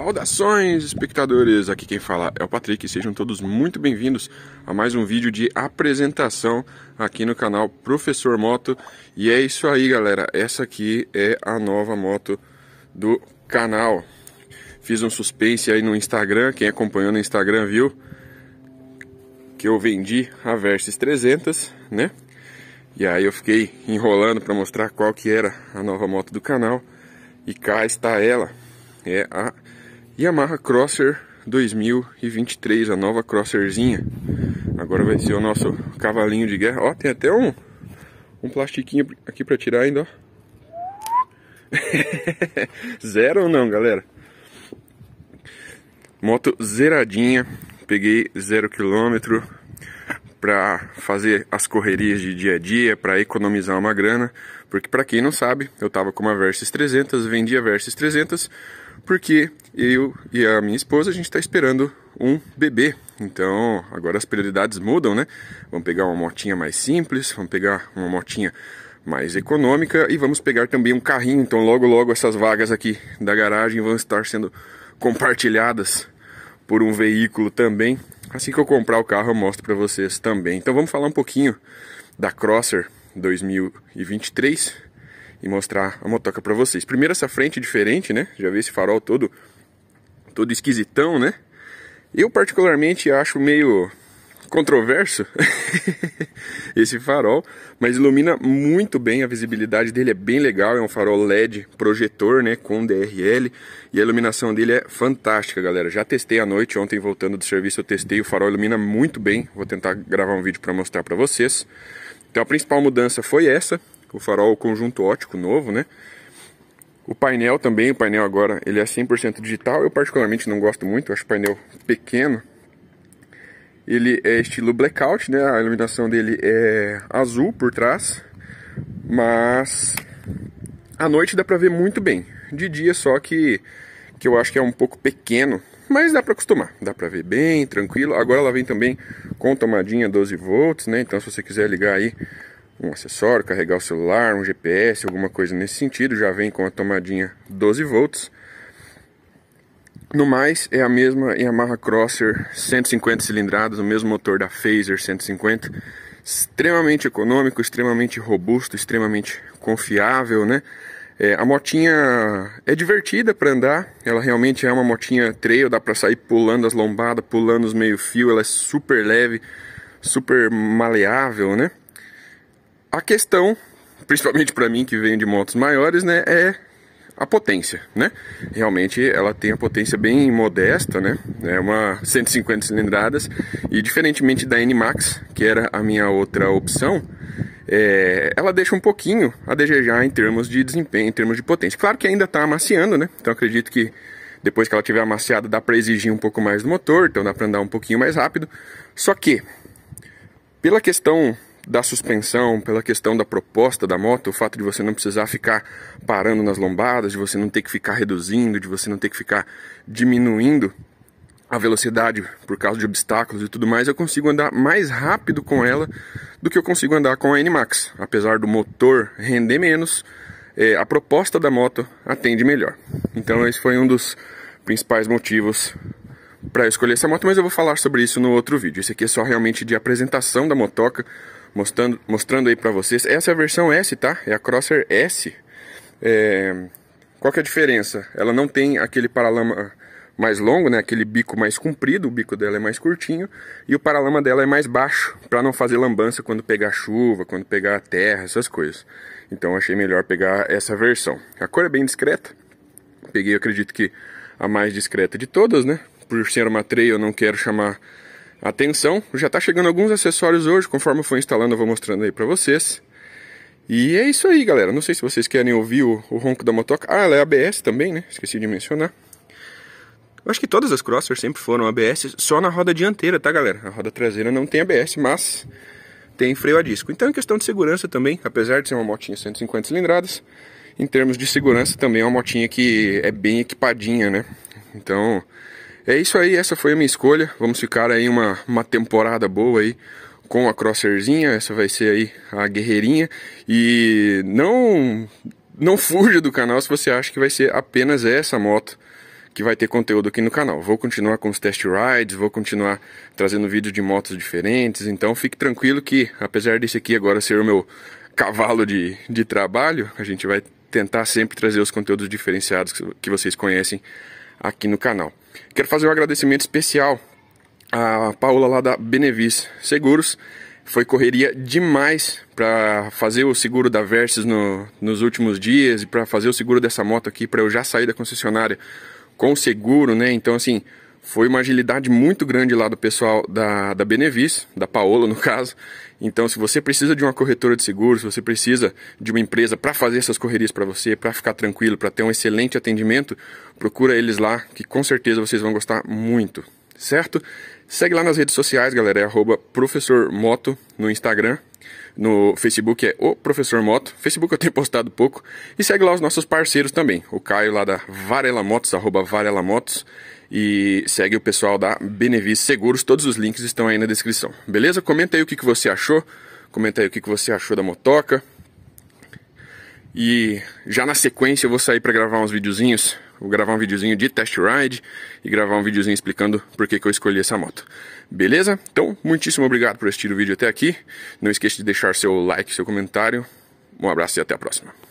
Saudações, espectadores! Aqui quem fala é o Patrick. Sejam todos muito bem-vindos a mais um vídeo de apresentação aqui no canal Professor Moto. E é isso aí, galera. Essa aqui é a nova moto do canal. Fiz um suspense aí no Instagram. Quem acompanhou no Instagram viu que eu vendi a Versys 300, né? E aí eu fiquei enrolando para mostrar qual que era a nova moto do canal. E cá está ela. É a Yamaha Crosser 2023, a nova Crosserzinha. Agora vai ser o nosso cavalinho de guerra. Ó, tem até um, um plastiquinho aqui para tirar ainda, ó. Zero ou não, galera? Moto zeradinha, peguei zero quilômetro para fazer as correrias de dia a dia, para economizar uma grana, porque para quem não sabe, eu tava com uma Versys 300, vendi a Versys 300, porque eu e a minha esposa a gente está esperando um bebê. Então agora as prioridades mudam, né? Vamos pegar uma motinha mais simples, vamos pegar uma motinha mais econômica e vamos pegar também um carrinho. Então logo logo essas vagas aqui da garagem vão estar sendo compartilhadas por um veículo também. Assim que eu comprar o carro eu mostro para vocês também. Então vamos falar um pouquinho da Crosser 2023 e mostrar a motoca para vocês. Primeiro essa frente diferente, né? Já vi esse farol todo todo esquisitão, né? Eu particularmente acho meio controverso esse farol, mas ilumina muito bem, a visibilidade dele é bem legal, é um farol LED projetor, né, com DRL, e a iluminação dele é fantástica, galera. Já testei à noite, ontem voltando do serviço eu testei, o farol ilumina muito bem. Vou tentar gravar um vídeo para mostrar para vocês. Então a principal mudança foi essa, o farol conjunto ótico novo, né? O painel também, o painel agora ele é 100% digital, eu particularmente não gosto muito, acho o painel pequeno. Ele é estilo blackout, né? A iluminação dele é azul por trás, mas à noite dá pra ver muito bem. De dia só que, que eu acho que é um pouco pequeno, mas dá para acostumar, dá para ver bem, tranquilo. Agora ela vem também com tomadinha 12 volts, né? Então se você quiser ligar aí um acessório, carregar o celular, um GPS, alguma coisa nesse sentido, já vem com a tomadinha 12 volts. No mais, é a mesma Yamaha é Crosser 150 cilindradas, o mesmo motor da Phaser 150, extremamente econômico, extremamente robusto, extremamente confiável, né? É, a motinha é divertida para andar, ela realmente é uma motinha trail, dá para sair pulando as lombadas, pulando os meio-fio, ela é super leve, super maleável, né? A questão, principalmente para mim que venho de motos maiores, né, é a potência, né? Realmente ela tem a potência bem modesta, né? É uma 150 cilindradas e diferentemente da N-Max, que era a minha outra opção, é, ela deixa um pouquinho a desejar em termos de desempenho, em termos de potência. Claro que ainda está amaciando, né? Então acredito que depois que ela tiver amaciada dá para exigir um pouco mais do motor, então dá para andar um pouquinho mais rápido. Só que pela questão da suspensão, pela questão da proposta da moto, o fato de você não precisar ficar parando nas lombadas, de você não ter que ficar reduzindo, de você não ter que ficar diminuindo a velocidade por causa de obstáculos e tudo mais, eu consigo andar mais rápido com ela do que eu consigo andar com a N Max Apesar do motor render menos, é, a proposta da moto atende melhor. Então esse foi um dos principais motivos para escolher essa moto, mas eu vou falar sobre isso no outro vídeo. Esse aqui é só realmente de apresentação da motoca, mostrando, mostrando aí para vocês. Essa é a versão S, tá? É a Crosser S. É... Qual que é a diferença? Ela não tem aquele paralama mais longo, né? Aquele bico mais comprido, o bico dela é mais curtinho e o paralama dela é mais baixo para não fazer lambança quando pegar chuva, quando pegar terra, essas coisas. Então achei melhor pegar essa versão. A cor é bem discreta. Peguei, acredito que a mais discreta de todas, né? Por ser uma treia, eu não quero chamar Atenção, já está chegando alguns acessórios hoje, conforme eu for instalando eu vou mostrando aí para vocês. E é isso aí, galera. Não sei se vocês querem ouvir o, o ronco da motoca. Ah, ela é ABS também, né? Esqueci de mencionar. Eu acho que todas as Crosser sempre foram ABS, só na roda dianteira, tá, galera? A roda traseira não tem ABS, mas tem freio a disco. Então, em questão de segurança também, apesar de ser uma motinha 150 cilindradas, em termos de segurança também é uma motinha que é bem equipadinha, né? Então, é isso aí, essa foi a minha escolha. Vamos ficar aí uma, uma temporada boa aí com a Crosserzinha, essa vai ser aí a guerreirinha. E não não fuja do canal se você acha que vai ser apenas essa moto que vai ter conteúdo aqui no canal. Vou continuar com os test rides, vou continuar trazendo vídeos de motos diferentes, então fique tranquilo que apesar desse aqui agora ser o meu cavalo de, de trabalho, a gente vai tentar sempre trazer os conteúdos diferenciados que vocês conhecem aqui no canal. Quero fazer um agradecimento especial à Paula lá da Benevis Seguros. Foi correria demais para fazer o seguro da Versys no, nos últimos dias e para fazer o seguro dessa moto aqui, para eu já sair da concessionária com o seguro, né? Então, assim, foi uma agilidade muito grande lá do pessoal da, da Benevis, da Paola no caso. Então, se você precisa de uma corretora de seguros, se você precisa de uma empresa para fazer essas correrias para você, para ficar tranquilo, para ter um excelente atendimento, procura eles lá, que com certeza vocês vão gostar muito, certo? Segue lá nas redes sociais, galera, é arroba Professor Moto no Instagram, no Facebook é o Professor Moto. Facebook eu tenho postado pouco. E segue lá os nossos parceiros também. O Caio lá da Varela Motos, arroba Varela Motos e segue o pessoal da Benevis Seguros. Todos os links estão aí na descrição. Beleza? Comenta aí o que, que você achou. Comenta aí o que, que você achou da motoca. E já na sequência eu vou sair para gravar uns videozinhos. Vou gravar um videozinho de test ride e gravar um videozinho explicando por que, que eu escolhi essa moto. Beleza? Então, muitíssimo obrigado por assistir o vídeo até aqui. Não esqueça de deixar seu like, seu comentário. Um abraço e até a próxima.